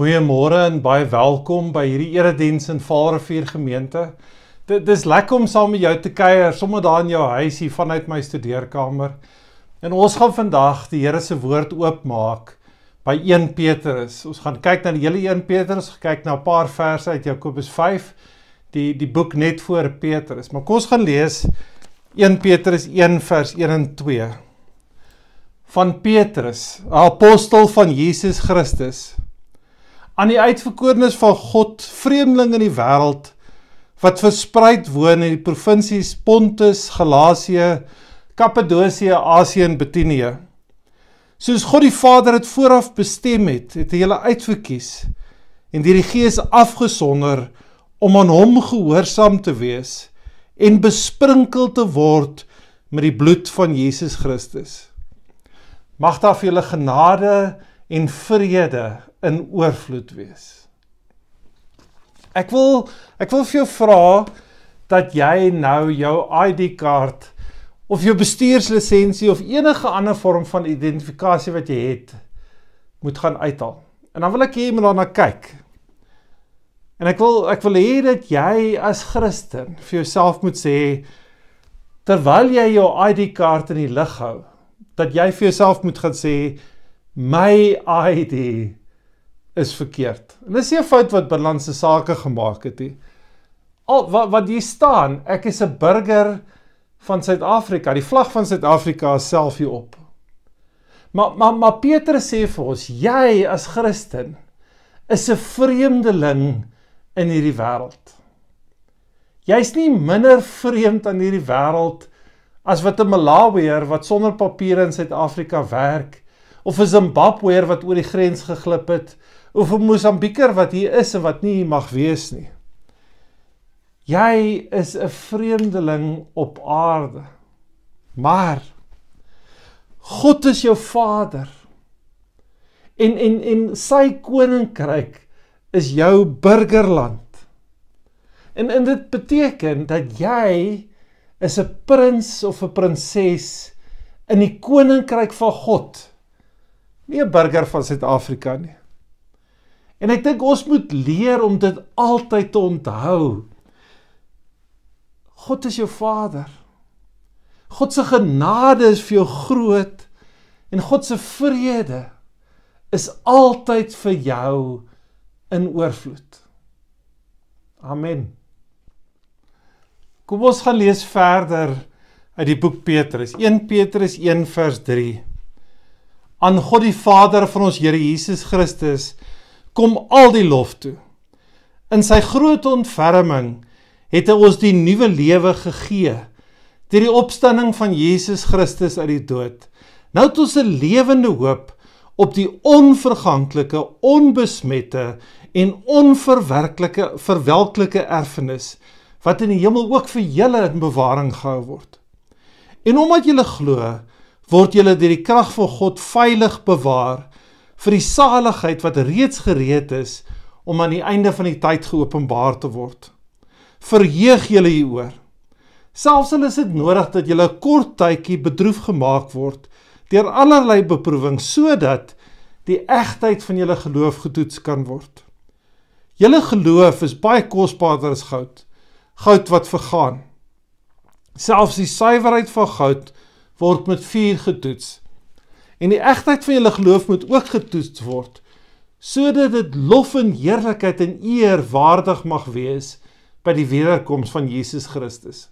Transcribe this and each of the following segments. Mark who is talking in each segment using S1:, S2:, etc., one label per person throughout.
S1: Goeiemôre en baie welkom by hierdie erediens in Varevier gemeente. Dit dis lekker om saam met jou te kuier sommer daar in jou huisie vanuit my studeerkamer. En ons gaan vandag die Here se woord oopmaak by 1 Petrus. Ons gaan kyk na die hele 1 Petrus, kyk na 'n paar verse uit Jakobus 5, die die boek net voor Petrus. Maar kom ons gaan lees 1 Petrus 1 vers 1 en 2. Van Petrus, 'n apostel van Jesus Christus aan die uitverkorenes van God, vreemdelinge in die wêreld wat verspreid woon in die provinsies Pontus, Galasië, Kappadosie, Asië en Bitinië. Soos God die Vader dit vooraf bestem het, het hy hulle uitverkies en deur die Gees afgesonder om aan hom gehoorsaam te wees en besprinkel te word met die bloed van Jesus Christus. Mag daar vir julle genade en vrede in oorvloed wees. Ek wil ek wil vir jou vra dat jy nou jou ID-kaart of jou bestuurslisensie of enige ander vorm van identifikasie wat jy het moet gaan uithaal. En dan wil ek hê jy moet daarna kyk. En ek wil ek wil hê dat jy as Christen vir jouself moet sê terwyl jy jou ID-kaart in die lug hou, dat jy vir jouself moet gaan sê my ID is verkeerd. En dis nie 'n fout wat balanse sake gemaak het nie. Al wat wat hier staan, ek is 'n burger van Suid-Afrika. Die vlag van Suid-Afrika is self hier op. Maar maar maar Petrus sê vir ons, jy as Christen is 'n vreemdeling in hierdie wêreld. Jy's nie minder vreemd aan hierdie wêreld as wat 'n Malawier wat sonder papiere in Suid-Afrika werk of 'n Zimbabweër wat oor die grens geglip het of 'n Mosambieker wat hier is en wat nie hier mag wees nie. Jy is 'n vreemdeling op aarde. Maar God is jou Vader. En en en sy koninkryk is jou burgerland. En en dit beteken dat jy is 'n prins of 'n prinses in die koninkryk van God. Nie 'n burger van Suid-Afrika nie. En ek dink ons moet leer om dit altyd te onthou. God is jou Vader. God se genade is vir jou groot en God se vrede is altyd vir jou in oorvloed. Amen. Kom ons gaan lees verder uit die boek Petrus. 1 Petrus 1 vers 3. Aan God die Vader van ons Here Jesus Christus kom al die lof toe. In sy groot ontferming het hy ons die nuwe lewe gegee deur die opstanding van Jesus Christus uit die dood. Nou het ons 'n lewende hoop op die onverganklike, onbesmette en onverwerklike verwelklike erfenis wat in die hemel ook vir julle in bewaring gehou word. En omdat julle glo, word julle deur die krag van God veilig bewaar vir die saligheid wat reeds gereed is om aan die einde van die tyd geopenbaar te word. Verheug julle hieroor. Selfs al is dit nodig dat julle 'n kort tydjie bedroef gemaak word deur allerlei beproewings sodat die egtheid van julle geloof getoets kan word. Julle geloof is baie kosbaarder as goud, goud wat vergaan. Selfs die suiwerheid van goud word met vuur getoets. En die egtheid van julle geloof moet ook getoets word sodat dit lof en heerlikheid en eer waardig mag wees by die wederkoms van Jesus Christus.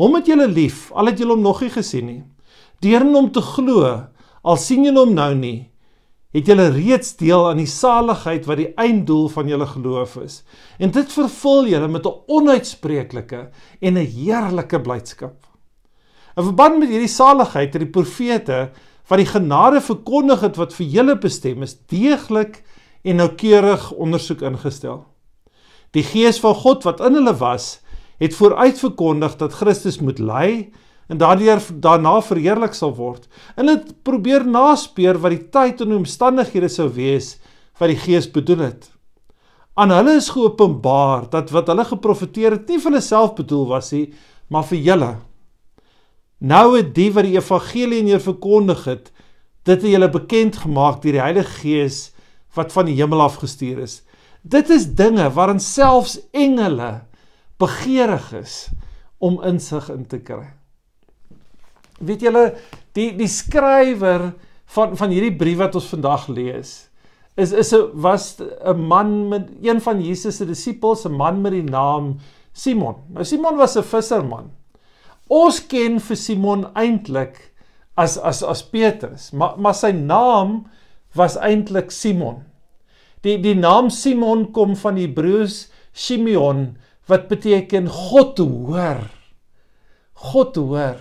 S1: Hom het julle lief al het julle hom nog nie gesien nie. Deur in hom te glo, al sien julle hom nou nie, het julle reeds deel aan die saligheid wat die einddoel van julle geloof is. En dit vervul julle met 'n onuitspreeklike en 'n heerlike blydskap. 'n Verband met hierdie saligheid het die profete wat die genade verkondig het wat vir julle bestem is, deeglik en noukeurig ondersoek ingestel. Die gees van God wat in hulle was, het vooruit verkondig dat Christus moet ly en daardeur daarna verheerlik sal word. En dit probeer naspeur wat die tyd en omstandighede sou wees wat die gees bedoel het. Aan hulle is geopenbaar dat wat hulle geprofeteer het nie vir hulle self bedoel was nie, maar vir julle. Nou het die wat die evangelie neer verkondig het, dit aan julle bekend gemaak deur die Heilige Gees wat van die hemel af gestuur is. Dit is dinge waarin selfs engele begeerig is om insig in te kry. Weet julle, die die skrywer van van hierdie brief wat ons vandag lees, is is 'n was 'n man met een van Jesus se disippels, 'n man met die naam Simon. Nou Simon was 'n visserman. Ons ken vir Simon eintlik as as as Petrus, maar maar sy naam was eintlik Simon. Die die naam Simon kom van die Hebreëse Simeon wat beteken God hoor. God hoor.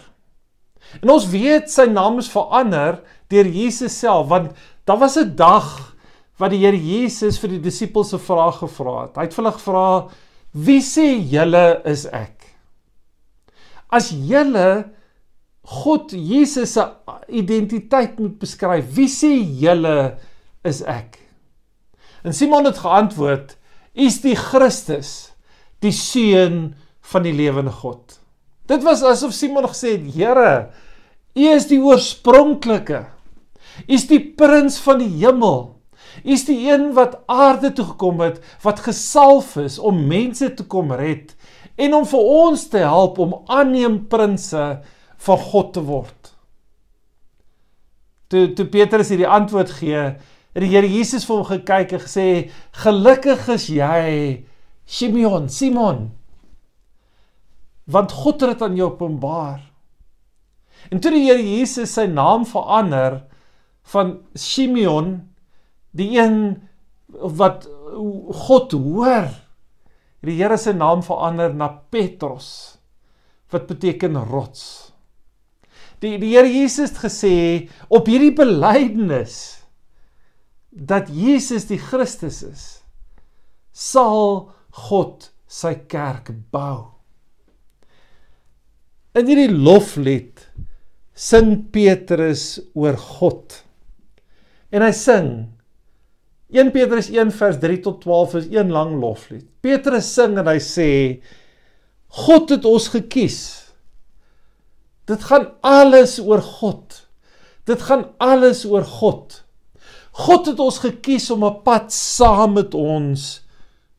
S1: En ons weet sy naam is verander deur Jesus self want daar was 'n dag wat die Here Jesus vir die disippels 'n vraag gevra het. Hy het hulle gevra: "Wie sê julle is ek?" As julle God Jesus se identiteit moet beskryf, wie sê julle is ek? En Simon het geantwoord: "U is die Christus, die seun van die lewende God." Dit was asof Simon gesê het: "Here, U is die oorspronklike. U is die prins van die hemel. U is die een wat aarde toe gekom het, wat gesalf is om mense te kom red." en om vir ons te help om aanneemprinse van God te word. Toe toe Petrus hierdie antwoord gee, het die Here Jesus vir hom gekyk en gesê: "Gelukkig is jy, Simeon, Simon, want God het dit aan jou openbaar." En toe die Here Jesus sy naam verander van Simeon, die een wat God hoor het die Here se naam verander na Petros wat beteken rots. Die die Here Jesus het gesê op hierdie belydenis dat Jesus die Christus is sal God sy kerk bou. In hierdie loflied sing Petrus oor God. En hy sing 1 Petrus 1 vers 3 tot 12 is een lang loflied. Petrus sing en hy sê God het ons gekies. Dit gaan alles oor God. Dit gaan alles oor God. God het ons gekies om 'n pad saam met ons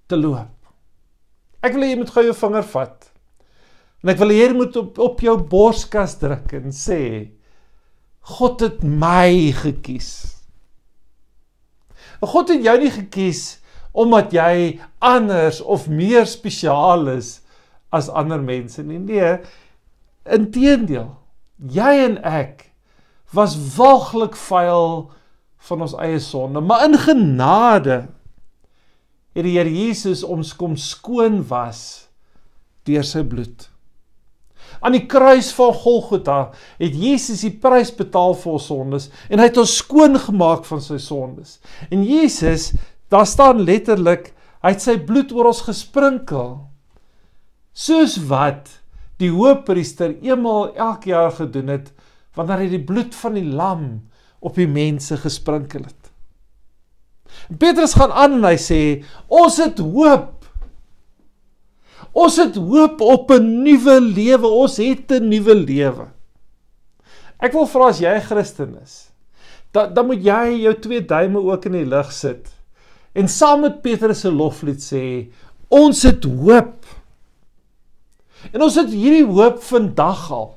S1: te loop. Ek wil hê jy moet gou jou vinger vat. En ek wil hê jy moet op op jou borskas druk en sê God het my gekies. Maar God het jou nie gekies omdat jy anders of meer spesiaal is as ander mense nie. Nee, inteendeel. Jy en ek was waaglik vuil van ons eie sonde, maar in genade het die Here Jesus ons kom skoon was deur sy bloed. Aan die kruis van Golgotha het Jesus die prys betaal vir ons sondes en hy het ons skoon gemaak van sy sondes. En Jesus, daar staan letterlik, hy het sy bloed oor ons gesprinkel. Soos wat die hoofpriester eenmaal elke jaar gedoen het wanneer hy die bloed van die lam op die mense gesprinkel het. Petrus gaan aan en hy sê ons het hoop Ons het hoop op 'n nuwe lewe. Ons het 'n nuwe lewe. Ek wil vra as jy 'n Christen is, dan dan moet jy jou twee duime ook in die lug sit en saam met Petrus se loflied sê, ons het hoop. En ons het hierdie hoop vandag al.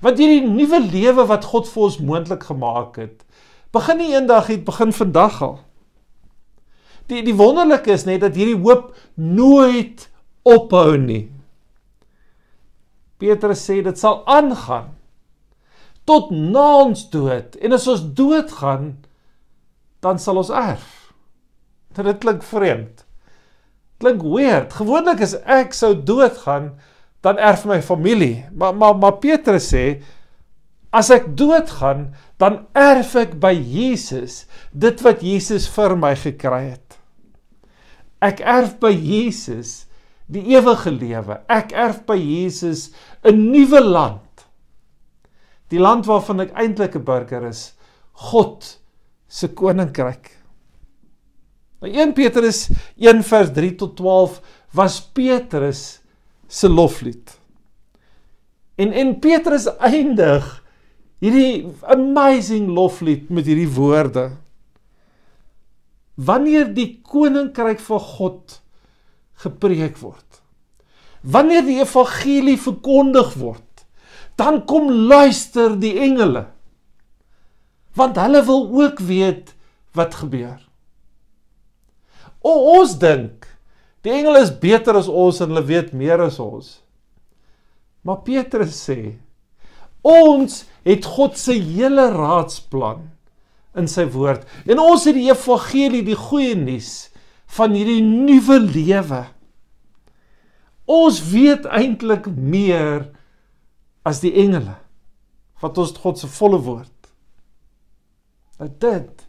S1: Want hierdie nuwe lewe wat God vir ons moontlik gemaak het, begin nie eendag nie, begin vandag al. Die die wonderlike is net dat hierdie hoop nooit ophou nie. Petrus sê dit sal aangaan tot na ons dood en as ons doodgaan dan sal ons erf. Nou, dit klink vreemd. Klink weird. Gewoonlik as ek sou doodgaan dan erf my familie, maar maar maar Petrus sê as ek doodgaan dan erf ek by Jesus dit wat Jesus vir my gekry het. Ek erf by Jesus die ewige lewe. Ek erf by Jesus 'n nuwe land. Die land waarvan ek eintlik 'n burger is, God se koninkryk. By nou, 1 Petrus 1:3 tot 12 was Petrus se loflied. En en Petrus eindig hierdie amazing loflied met hierdie woorde: Wanneer die koninkryk van God gepreek word. Wanneer die evangelie verkondig word, dan kom luister die engele. Want hulle wil ook weet wat gebeur. O, ons dink die engele is beter as ons en hulle weet meer as ons. Maar Petrus sê ons het God se hele raadsplan in sy woord en ons het die evangelie, die goeie nuus van hierdie nuwe lewe. Ons weet eintlik meer as die engele wat ons God se volle woord. Dat nou, dit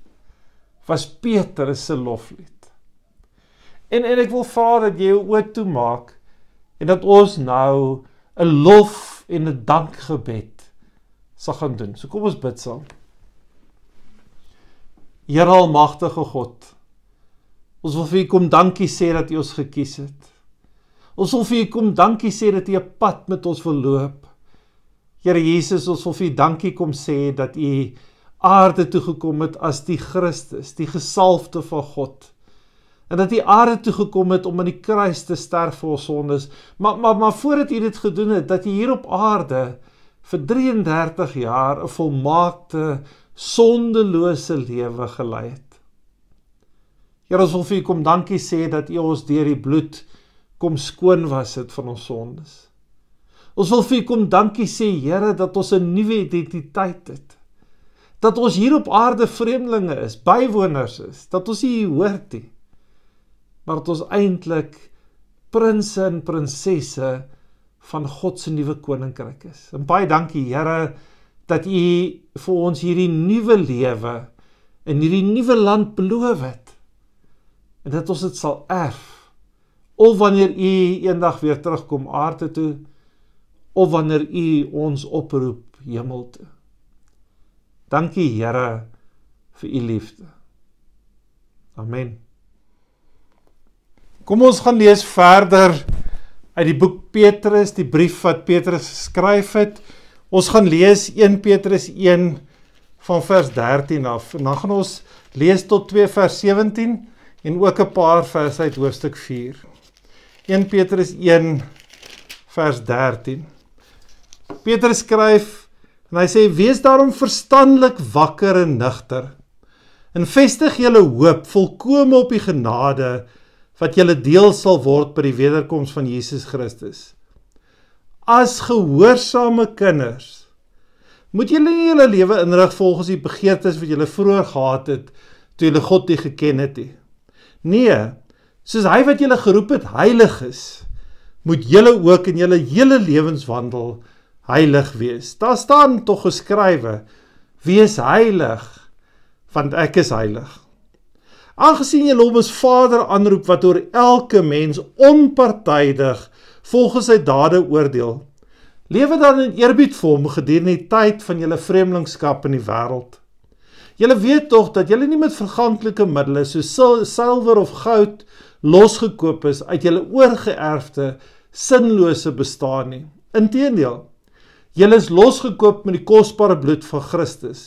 S1: was Petrus se loflied. En en ek wil vra dat jy jou oë toe maak en dat ons nou 'n lof en 'n dankgebed sal gaan doen. So kom ons bid saam. Here almagtige God, Ons wil vir U kom dankie sê dat U ons gekies het. Ons wil vir U kom dankie sê dat U 'n pad met ons verloop. Here Jesus, ons wil vir U dankie kom sê dat U aarde toe gekom het as die Christus, die gesalfde van God. En dat U aarde toe gekom het om aan die kruis te sterf vir ons sondes. Maar maar maar voordat U dit gedoen het, dat U hier op aarde vir 33 jaar 'n volmaakte sondelose lewe gelei het. Here ons wil vir U kom dankie sê dat U ons deur die bloed kom skoon was het van ons sondes. Ons wil vir U kom dankie sê Here dat ons 'n nuwe identiteit het. Dat ons hier op aarde vreemdelinge is, bywoners is, dat ons U hoort nie. Maar dat ons eintlik prinses en prinsesse van God se nuwe koninkryk is. En baie dankie Here dat U vir ons hierdie nuwe lewe in hierdie nuwe land beloof het en dat ons dit sal erf of wanneer u eendag weer terugkom aarde toe of wanneer u ons oproep hemel toe dankie Here vir u liefde amen kom ons gaan lees verder uit die boek Petrus die brief wat Petrus geskryf het ons gaan lees 1 Petrus 1 van vers 13 af en dan gaan ons lees tot 2 vers 17 en ook 'n paar verse uit hoofstuk 4. 1 Petrus 1 vers 13. Petrus skryf en hy sê: "Wees daarom verstandelik wakker en nugter. En vestig julle hoop volkome op die genade wat julle deel sal word by die wederkoms van Jesus Christus." As gehoorsame kinders Moet julle nie julle lewe inrig volgens die begeertes wat julle vroeër gehad het toe julle God nie geken het nie. He. Nee. Soos hy wat julle geroep het heilig is, moet julle ook in julle hele lewenswandel heilig wees. Daar staan tog geskrywe: Wees heilig, want ek is heilig. Aangesien julle hom as Vader aanroep wat oor elke mens onpartydig volgens sy dade oordeel, lewe dan in eerbied vir hom gedurende die tyd van julle vreemdelingskap in die wêreld. Julle weet tog dat julle nie met verganklike middele so silwer of goud losgekoop is uit julle oorgeerfde sinlose bestaan nie. Inteendeel, julle is losgekoop met die kosbare bloed van Christus,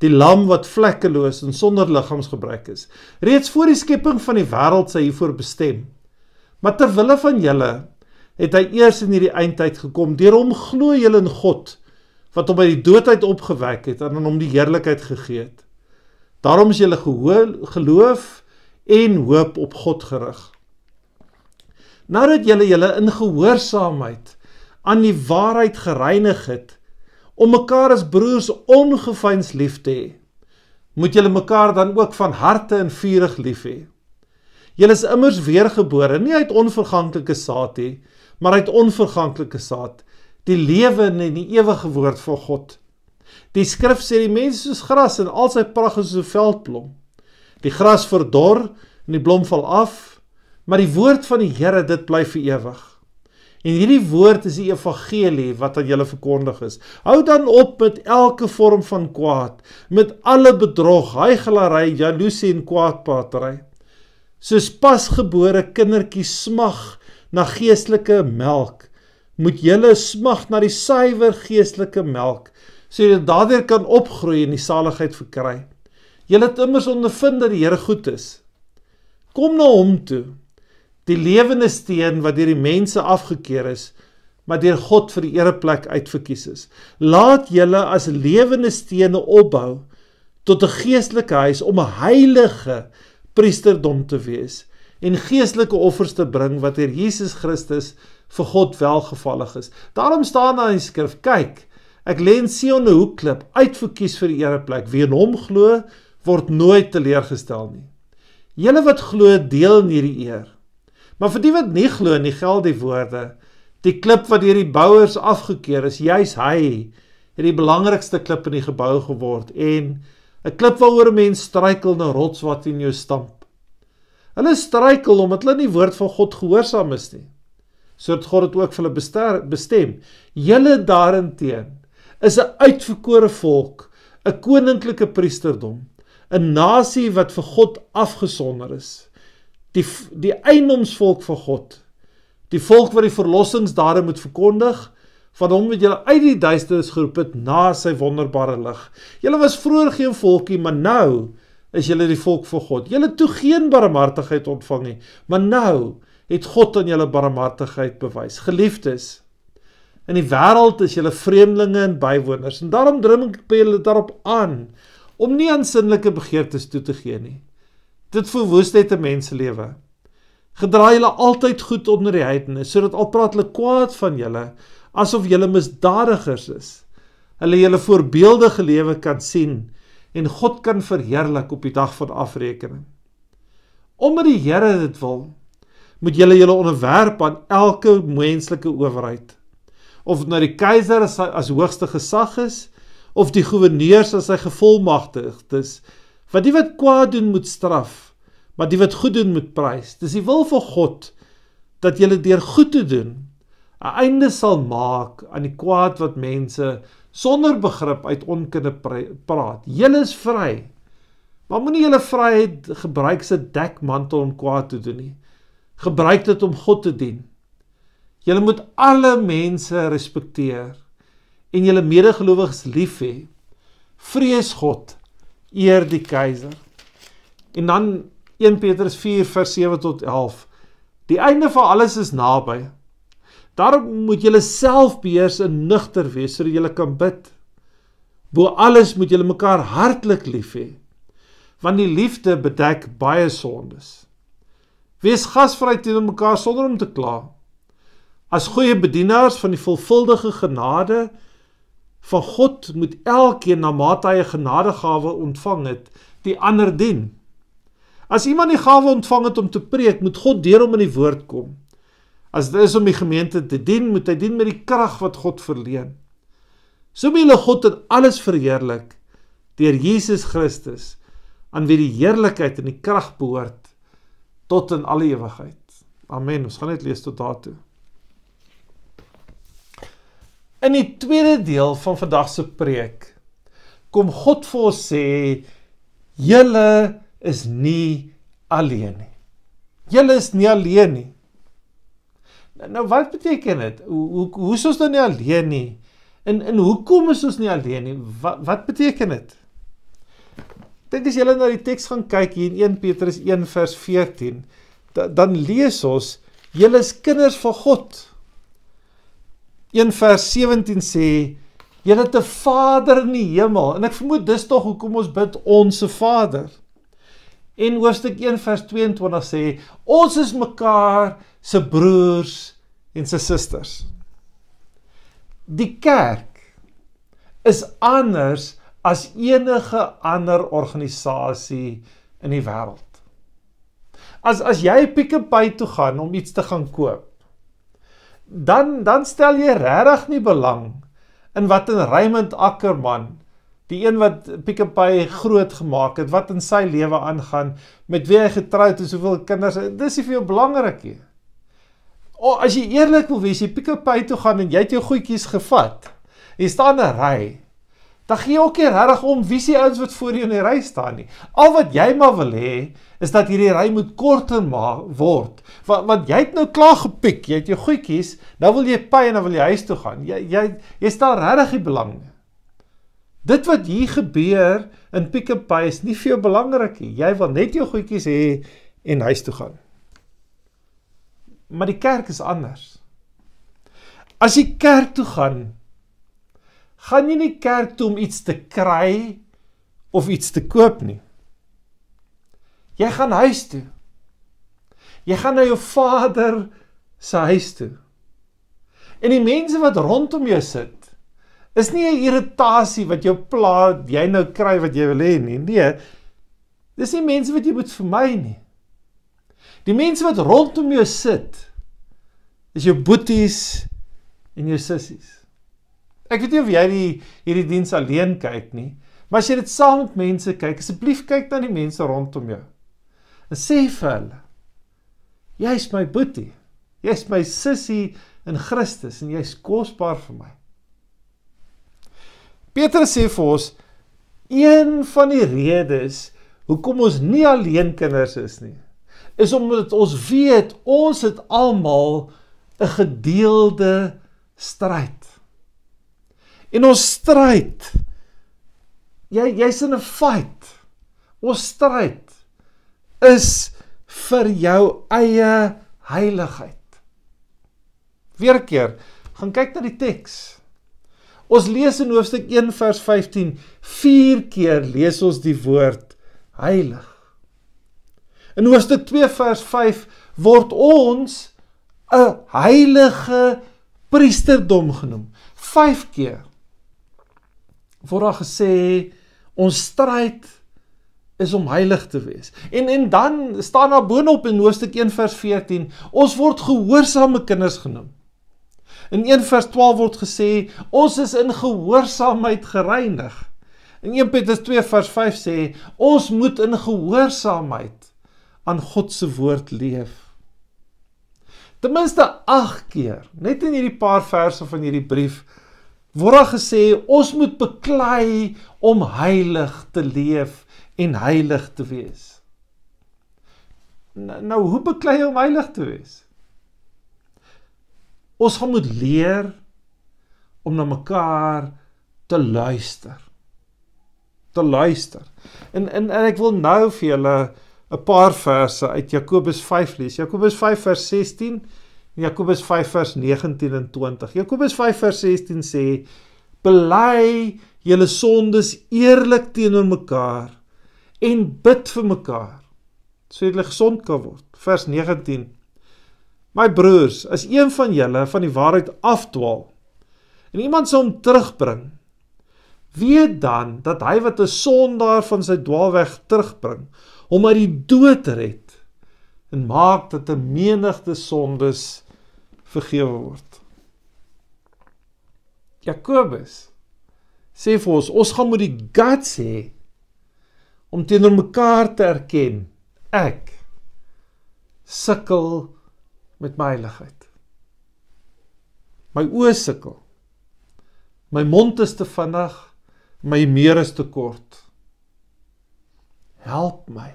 S1: die lam wat vlekkeloos en sonder liggaamsgebrek is, reeds voor die skepping van die wêreld sy hiervoor bestem. Maar ter wille van julle het hy eers in hierdie eindtyd gekom deur hom glo julle in God wat hom uit die dood uit opgewek het en aan hom die heerlikheid gegee het. Daarom is julle geloof en hoop op God gerig. Nadat julle julle in gehoorsaamheid aan die waarheid gereinig het om mekaar as broers ongeveins lief te hê, moet julle mekaar dan ook van harte en vurig lief hê. Julle is immers weergebore, nie uit onverganklike saad nie, maar uit onverganklike saad, die lewe en die ewige woord van God. Die skrif sê die mens is gras en al sy pragt is so 'n veldblom. Die gras verdor en die blom val af, maar die woord van die Here dit bly vir ewig. En hierdie woord is die evangelie wat aan julle verkondig is. Hou dan op met elke vorm van kwaad, met alle bedrog, heiglary, jaloesie en kwaadpraatery. Soos pasgebore kindertjies smag na geestelike melk, moet julle smag na die suiwer geestelike melk sê jy daardeur kan opgroei en die saligheid verkry. Jy het immers ondervind dat die Here goed is. Kom na nou hom toe. Die lewende steen wat deur die mense afgekeur is, maar deur God vir die ereplek uitverkies is. Laat julle as lewende stene opbou tot 'n geestelike huis om 'n heilige priesterdom te wees en geestelike offers te bring wat deur Jesus Christus vir God welgevallig is. Daarom staan daar in die skrif: "Kyk, Ek lê in Sion 'n hoekklip, uitverkies vir die ereplek. Wie in hom glo, word nooit teleurgestel nie. Julle wat glo, deel in hierdie eer. Maar vir die wat nie glo nie, geld die woorde: Die klip wat deur die bouers afgekeur is, juis hy het die belangrikste klip in die gebou geword en 'n klip waaroor mense struikel na rots wat in jou stamp. Hulle struikel omdat hulle nie woord van God gehoorsaam is nie. So het God dit ook vir hulle bestem. Julle daarin teen is 'n uitverkore volk, 'n koninklike priesterdom, 'n nasie wat vir God afgesonder is. Die die eienoomsvolk van God. Die volk wat die verlossingsdade moet verkondig van hom wat julle uit die duisternis geroep het na sy wonderbare lig. Julle was vroeër geen volkie, maar nou is julle die volk van God. Julle toe geen barmhartigheid ontvang nie, maar nou het God aan julle barmhartigheid bewys. Geliefdes, In die wêreld is julle vreemdelinge en bywoners en daarom drom ek by julle daarop aan om nie aan sinnelike begeertes toe te gee nie. Dit verwoes net 'n mens se lewe. Gedraai julle altyd goed onder die heidene sodat al praat hulle kwaad van julle asof julle misdadigers is. Hulle julle voorbeeldige lewe kan sien en God kan verheerlik op die dag van afrekening. Omdat die Here dit wil, moet julle julle onderwerp aan elke menslike owerheid of na die keiser as as hoogste gesag is of die goewerneurs as sy gevolmagtigdes want die wat kwaad doen moet straf maar die wat goed doen moet prys dis die wil van God dat jy deur goed te doen 'n einde sal maak aan die kwaad wat mense sonder begrip uit onkunde praat jy is vry maar moenie jou vryheid gebruik se dekmantel om kwaad te doen nie gebruik dit om God te dien Julle moet alle mense respekteer en julle medegelowiges lief hê. Vrees God, eer die keiser. En dan 1 Petrus 4:7 tot 11. Die einde van alles is naby. Daarom moet julle self beheers en nugter wees sodat julle kan bid. Bo alles moet julle mekaar hartlik lief hê, want die liefde bedek baie sondes. Wees gasvry teenoor mekaar sonder om te kla. As goeie bedienaars van die volvuldige genade van God moet elkeen na mate hy 'n genadegawe ontvang het, die ander dien. As iemand die gawe ontvang het om te preek, moet God deur hom in die woord kom. As dit is om die gemeente te dien, moet hy dien met die krag wat God verleen. So moet hulle God in alles verheerlik deur Jesus Christus, aan wie die heerlikheid en die krag behoort tot in alle ewigheid. Amen. Ons gaan net lees tot daartoe. In die tweede deel van vandag se preek kom God vir ons sê julle is nie alleen nie. Julle is nie alleen nie. Nou, nou wat beteken dit? Hoe hoe is ons dan nou nie alleen nie? En en hoekom is ons nie alleen nie? Wat wat beteken dit? Dit is julle nou die teks gaan kyk hier in 1 Petrus 1 vers 14. Da, dan lees ons julle is kinders van God. 1 vers 17 sê julle te Vader in die hemel en ek vermoed dis tog hoekom ons bid onsse Vader. En hoofstuk 1 vers 22 sê ons is mekaar se broers en se susters. Die kerk is anders as enige ander organisasie in die wêreld. As as jy Pick n Pay toe gaan om iets te gaan koop, dan dan stel jy regtig nie belang in wat in Raymond Ackerman die een wat Pick n Pay groot gemaak het wat in sy lewe aangaan met wie hy getroud is hoeveel kinders dis nie vir jou belangrik nie O as jy eerlik wil wees jy Pick n Pay toe gaan en jy het jou goedjies gevat jy staan 'n ry dan gee jy ook nie regtig om wie se ouens wat voor jou in die ry staan nie. Al wat jy maar wil hê is dat hierdie ry moet korter word. Want want jy het nou klaar gepiek, jy het jou goedjies, nou wil jy pyn en nou wil jy huis toe gaan. Jy jy jy stel regtig nie belang nie. Dit wat hier gebeur in Pick n Pay is nie vir jou belangrik nie. Jy wil net jou goedjies hê en huis toe gaan. Maar die kerk is anders. As jy kerk toe gaan, gaan nie na kerk toe om iets te kry of iets te koop nie. Jy gaan huis toe. Jy gaan na jou vader se huis toe. En die mense wat rondom jou sit, is nie 'n irritasie wat jou pla jy nou kry wat jy wil hê nie. Nee. Dis nie mense wat jy moet vermy nie. Die mense wat rondom jou sit, is jou boeties en jou sissies. Ek weet nie of jy die hierdie diens alleen kyk nie, maar as jy dit saam met mense kyk, asseblief kyk na die mense rondom jou. En sê vir hulle: Jy's my boetie. Jy's my sussie in Christus en jy's kosbaar vir my. Petrus sê vir ons een van die redes hoekom ons nie alleen kinders is nie, is omdat ons weet ons het almal 'n gedeelde stryd. En ons stryd. Jy jy's in 'n fight. Ons stryd is vir jou eie heiligheid. Weerkeer, gaan kyk na die teks. Ons lees in hoofstuk 1 vers 15 vier keer lees ons die woord heilig. In hoofstuk 2 vers 5 word ons 'n heilige priesterdom genoem. 5 keer word daar gesê ons stryd is om heilig te wees. En en dan staan daar boonop in Hoofstuk 1 vers 14, ons word gehoorsame kinders genoem. In 1 vers 12 word gesê ons is in gehoorsaamheid gereinig. In 1 Petrus 2 vers 5 sê ons moet in gehoorsaamheid aan God se woord leef. Ten minste 8 keer, net in hierdie paar verse van hierdie brief word daar gesê ons moet beklei om heilig te leef en heilig te wees. Nou, nou hoe beklei om heilig te wees? Ons gaan moet leer om na mekaar te luister. Te luister. En en, en ek wil nou vir julle 'n paar verse uit Jakobus 5 lees. Jakobus 5 vers 16 Jakobus 5 vers 19 en 20. Jakobus 5 vers 16 sê: "Bely julle sondes eerlik teenoor mekaar en bid vir mekaar sodat julle gesond kan word." Vers 19: "My broers, as een van julle van die waarheid afdwaal en iemand se hom terugbring, weet dan dat hy wat 'n sondaar van sy dwaalweg terugbring, hom uit die dood red en maak dat 'n menigte sondes vergewe word. Jakobus sê vir ons, ons gaan moet die guts hê om teenoor mekaar te erken ek sukkel met my heiligheid. My oë sukkel. My mond is te vinnig, my meer is te kort. Help my.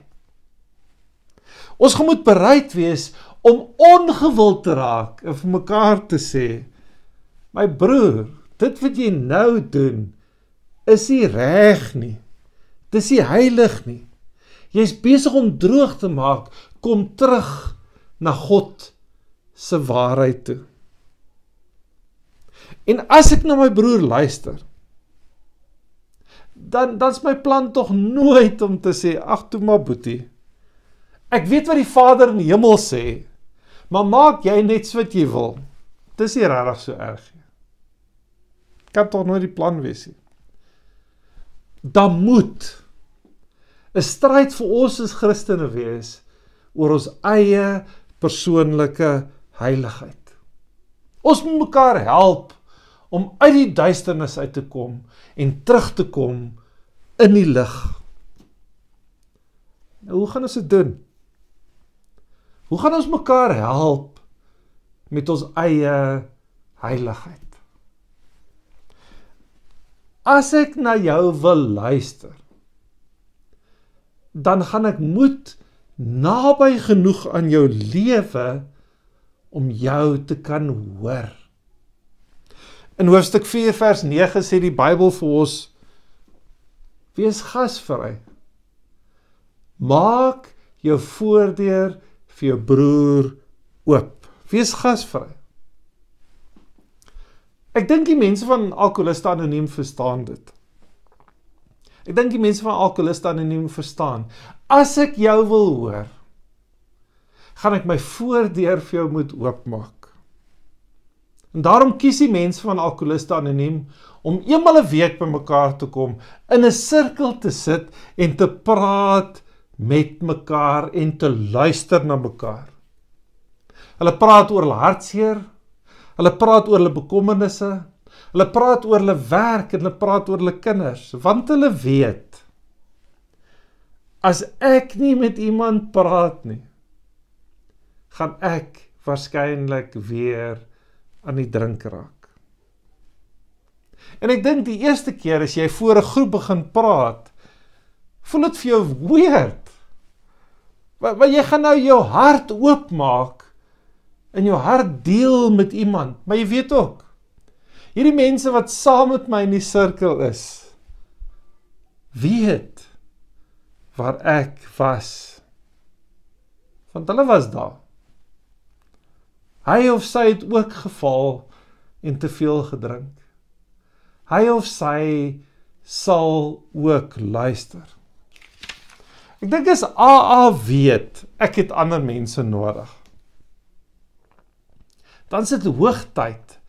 S1: Ons moet bereid wees om ongewild te raak en vir mekaar te sê my broer dit wat jy nou doen is nie reg nie dis nie heilig nie jy's besig om droog te maak kom terug na God se waarheid toe en as ek na my broer luister dan dan's my plan tog nooit om te sê ag toe maar boetie ek weet wat die Vader in die hemel sê Maar maak jy net so wat jy wil. Dis nie regtig so erg nie. Kan tog nooit die plan wees nie. Dan moet 'n stryd vir ons as Christene wees oor ons eie persoonlike heiligheid. Ons moet mekaar help om uit die duisternis uit te kom en terug te kom in die lig. Nou hoe gaan ons dit doen? Hoe gaan ons mekaar help met ons eie heiligheid? As ek na jou wil luister, dan gaan ek moet naby genoeg aan jou lewe om jou te kan hoor. In hoofstuk 4 vers 9 sê die Bybel vir ons: Wees gasvry. Maak jou voordeur vir jou broer oop. Wees gasvry. Ek dink die mense van alkoholiste anoniem verstaan dit. Ek dink die mense van alkoholiste anoniem verstaan. As ek jou wil hoor, gaan ek my voordeur vir jou moet oopmaak. En daarom kies die mense van alkoholiste anoniem om eenmal 'n week bymekaar te kom, in 'n sirkel te sit en te praat met mekaar en te luister na mekaar. Hulle praat oor hulle hartseer. Hulle praat oor hulle bekommernisse. Hulle praat oor hulle werk en hulle praat oor hulle kinders, want hulle weet as ek nie met iemand praat nie, gaan ek waarskynlik weer aan die drink raak. En ek dink die eerste keer as jy voor 'n groep begin praat, voel dit vir jou weird. Want, want jy gaan nou jou hart oopmaak en jou hart deel met iemand. Maar jy weet ook hierdie mense wat saam met my in die sirkel is weet waar ek was. Want hulle was daar. Hy of sy het ook geval en te veel gedrink. Hy of sy sal ook luister. Ek dink as AA weet ek het ander mense nodig. Dan sit die hoogtyd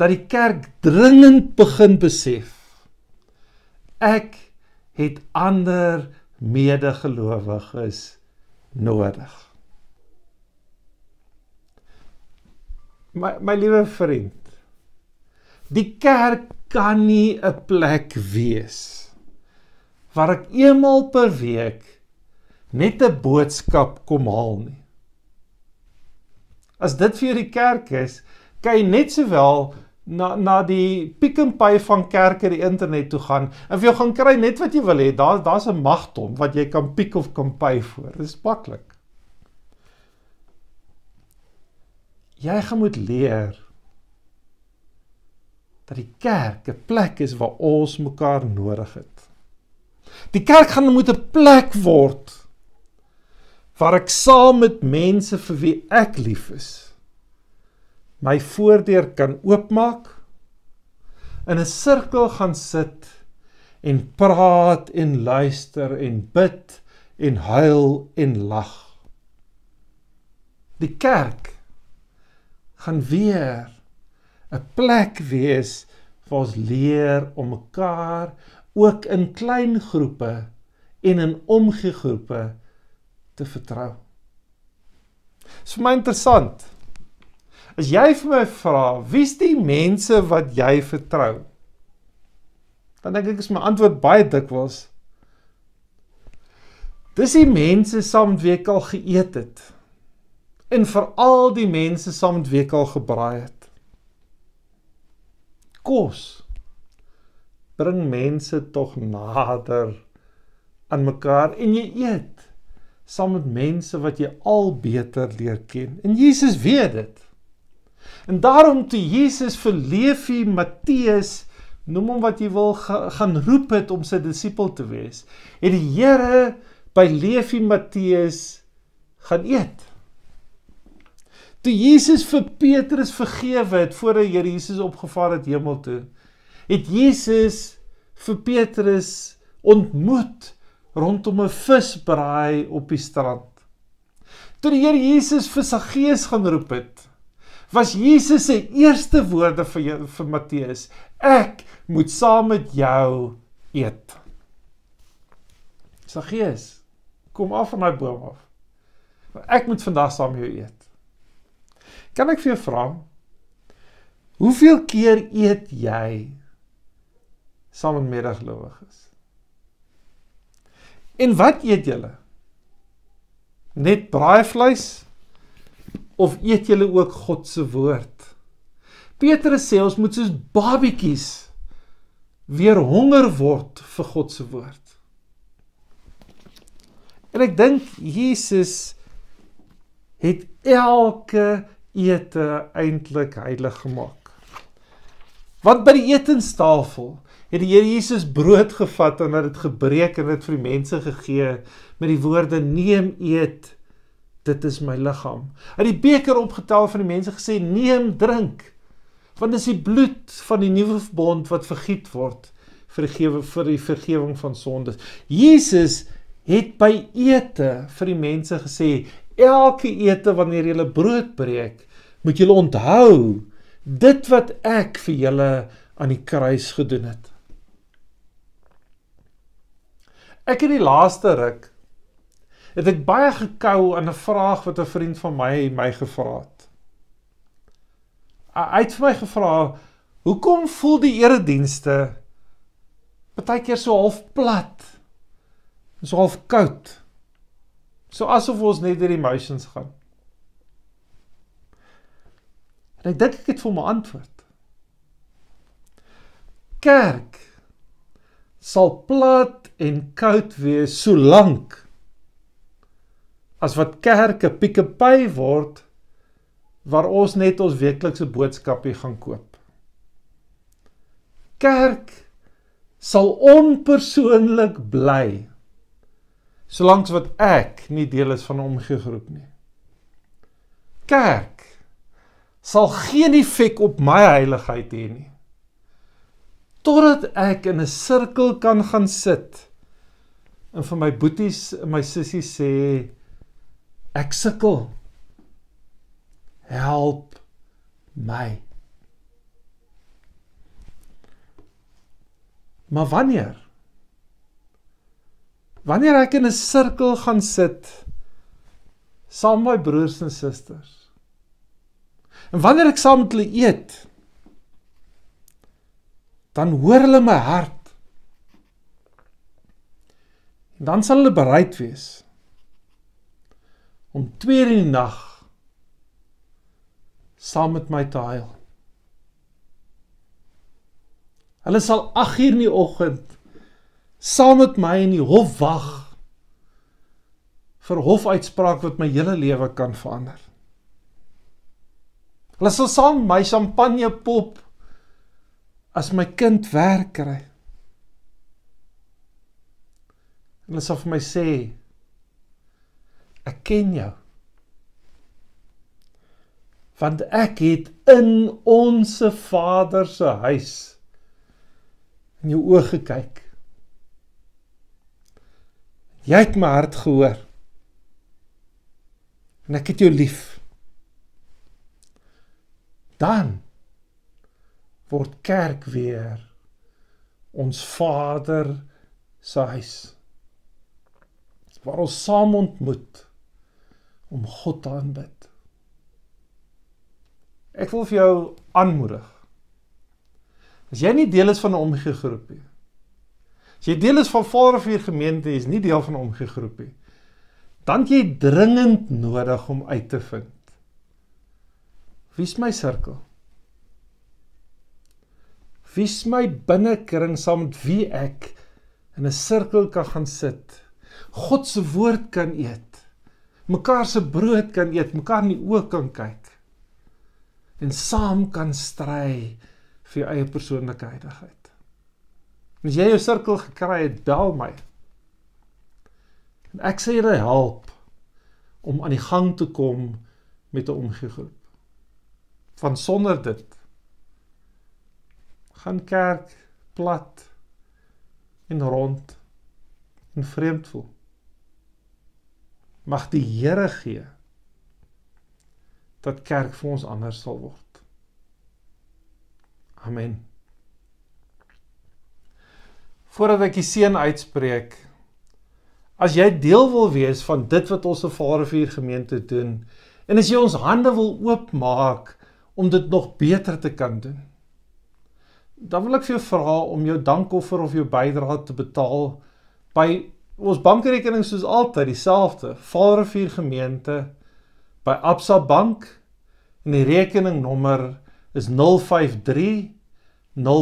S1: dat die kerk dringend begin besef ek het ander medegelowiges nodig. My my liewe vriend, die kerk kan nie 'n plek wees waar ek eenmal per week net 'n boodskap kom haal nie. As dit vir die kerk is, kan jy net sowel na na die pick and pay van kerke die internet toe gaan en vir jou gaan kry net wat jy wil hê. Daar daar's 'n magdom wat jy kan pick of kan pay voor. Dis maklik. Jy gaan moet leer dat die kerk 'n plek is waar ons mekaar nodig het. Die kerk gaan moet 'n plek word waar ek saam met mense vir wie ek lief is my voordeur kan oopmaak in 'n sirkel gaan sit en praat en luister en bid en huil en lag die kerk gaan weer 'n plek wees waar ons leer om mekaar ook in klein groepe en in omgegroepe te vertrou. Dit is vir my interessant. As jy vir my vra, wie's die mense wat jy vertrou? Dan dink ek is my antwoord baie dikwels Dis die mense saam wie ek al geëet het en veral die mense saam wie ek al gebraai het. Kos bring mense tog nader aan mekaar en jy eet saam met mense wat jy al beter leer ken. En Jesus weet dit. En daarom toe Jesus vir Leefi Matteus noem hom wat jy wil gaan roep het om sy disipel te wees, het die Here by Leefi Matteus gaan eet. Toe Jesus vir Petrus vergewe het voor hy Here Jesus opgevaar het hemel toe, het Jesus vir Petrus ontmoet rondom 'n visbraai op die strand. Toe die Here Jesus vir sy gees gaan roep het, was Jesus se eerste woorde vir jou, vir Matteus: "Ek moet saam met jou eet." Sy gees kom af van daai boom af. Ek moet vandag saam met jou eet. Kan ek vir jou vra hoeveel keer eet jy saam met medegelowiges? En wat eet julle? Net braai vleis of eet julle ook God se woord? Petrus sê ons moet soos babetjies weer honger word vir God se woord. En ek dink Jesus het elke ete eintlik heilig gemaak. Want by die etenstafel het die Here Jesus brood gevat en het dit gebreek en dit vir die mense gegee met die woorde neem eet dit is my liggaam. Hy het die beker opgetel van die mense gesê neem drink want dis die bloed van die nuwe verbond wat vergiet word vergewe vir die vergifnis van sondes. Jesus het by ete vir die mense gesê elke ete wanneer jy brood breek moet jy onthou dit wat ek vir julle aan die kruis gedoen het. Ek het die laaste ruk het ek baie gekou aan 'n vraag wat 'n vriend van my my gevra het. Hy het vir my gevra, "Hoekom voel die eredienste baie keer so half plat? So half koud? So asof ons net deur die emotions gaan?" En ek dink ek het vir my antwoord. Kerk sal plat en koud wees solank as wat kerke piekepy word waar ons net ons weeklikse boodskapie gaan koop. Kerk sal onpersoonlik bly solank wat ek nie deel is van 'n omgegroep nie. Kerk sal geen effek op my heiligheid hê nie totdat ek in 'n sirkel kan gaan sit en vir my boeties en my sissies sê ek sukkel help my maar wanneer wanneer ek in 'n sirkel gaan sit saam met my broers en susters en wanneer ek saam met hulle eet dan hoor hulle my hart. Dan sal hulle bereid wees om tweede in die nag saam met my te huil. Hulle sal 8 uur in die oggend saam met my in die hof wag vir hofuitspraak wat my hele lewe kan verander. Hulle sal saam my champagne pop as my kind werk kry. Hulle sal vir my sê ek ken jou. Want ek het in ons Vader se huis in jou oë gekyk. Jy het my hart gehoor. En ek het jou lief. Dan word kerk weer ons Vader se huis waar ons saam ontmoet om God te aanbid. Ek wil vir jou aanmoedig. As jy nie deel is van 'n omgegroep nie. As jy deel is van Vaderfuur gemeente en jy is nie deel van 'n omgegroep nie, dan jy dringend nodig om uit te vind. Wie is my sirkel? wies my binnekring saam met wie ek in 'n sirkel kan gaan sit. God se woord kan eet. Mekaar se brood kan eet, mekaar in die oë kan kyk. En saam kan stry vir jou eie persoonlike heiligheid. As jy jou sirkel gekry het, bel my. En ek sal julle help om aan die gang te kom met 'n omgegroep. Van sonder dit gaan kerk plat en rond en vreemd voel. Mag die Here gee dat kerk vir ons anders sal word. Amen. Voordat ek die seën uitspreek, as jy deel wil wees van dit wat ons se Vaderfuur gemeente doen en as jy ons hande wil oopmaak om dit nog beter te kan doen dan wil ek vir jou vra om jou dankoffer of jou bydrae te betaal by ons bankrekening soos altyd dieselfde Vaalrivier gemeente by Absa Bank en die rekeningnommer is 053 0580032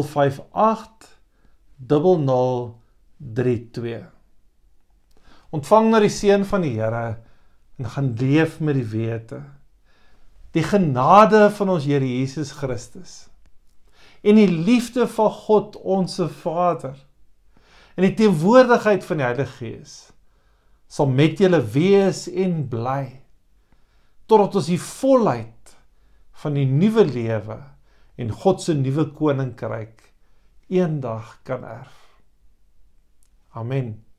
S1: Ontvang nou die seën van die Here en gaan leef met die wete die genade van ons Here Jesus Christus en die liefde van God ons Vader en die teenwoordigheid van die Heilige Gees sal met julle wees en bly totdat ons die volheid van die nuwe lewe en God se nuwe koninkryk eendag kan erf. Amen.